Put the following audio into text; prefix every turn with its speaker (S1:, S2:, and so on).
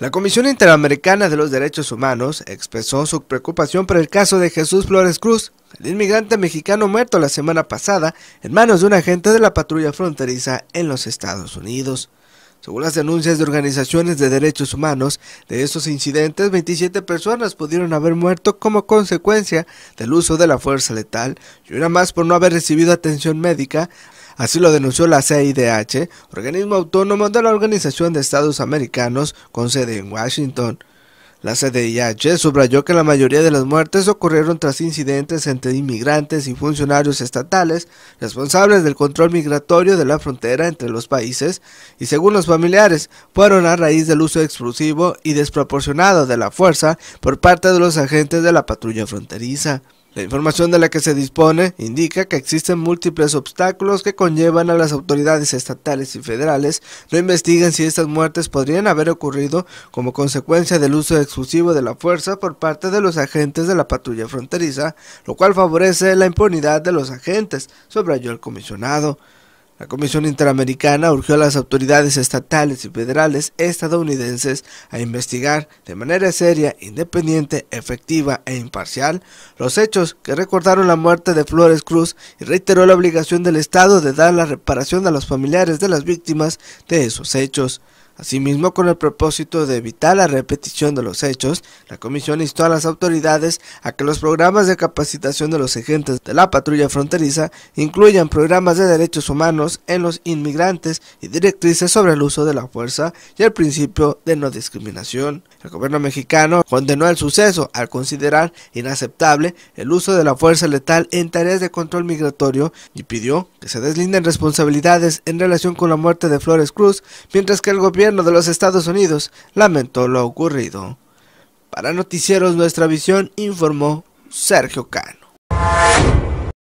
S1: La Comisión Interamericana de los Derechos Humanos expresó su preocupación por el caso de Jesús Flores Cruz, el inmigrante mexicano muerto la semana pasada en manos de un agente de la patrulla fronteriza en los Estados Unidos. Según las denuncias de organizaciones de derechos humanos, de estos incidentes 27 personas pudieron haber muerto como consecuencia del uso de la fuerza letal y una más por no haber recibido atención médica Así lo denunció la CIDH, organismo autónomo de la Organización de Estados Americanos con sede en Washington. La CIDH subrayó que la mayoría de las muertes ocurrieron tras incidentes entre inmigrantes y funcionarios estatales responsables del control migratorio de la frontera entre los países y según los familiares fueron a raíz del uso explosivo y desproporcionado de la fuerza por parte de los agentes de la patrulla fronteriza. La información de la que se dispone indica que existen múltiples obstáculos que conllevan a las autoridades estatales y federales no investiguen si estas muertes podrían haber ocurrido como consecuencia del uso exclusivo de la fuerza por parte de los agentes de la patrulla fronteriza, lo cual favorece la impunidad de los agentes, subrayó el comisionado. La Comisión Interamericana urgió a las autoridades estatales y federales estadounidenses a investigar de manera seria, independiente, efectiva e imparcial los hechos que recordaron la muerte de Flores Cruz y reiteró la obligación del Estado de dar la reparación a los familiares de las víctimas de esos hechos. Asimismo, con el propósito de evitar la repetición de los hechos, la comisión instó a las autoridades a que los programas de capacitación de los agentes de la patrulla fronteriza incluyan programas de derechos humanos en los inmigrantes y directrices sobre el uso de la fuerza y el principio de no discriminación. El gobierno mexicano condenó el suceso al considerar inaceptable el uso de la fuerza letal en tareas de control migratorio y pidió que se deslinden responsabilidades en relación con la muerte de Flores Cruz, mientras que el gobierno gobierno de los Estados Unidos lamentó lo ocurrido. Para Noticieros Nuestra Visión informó Sergio Cano.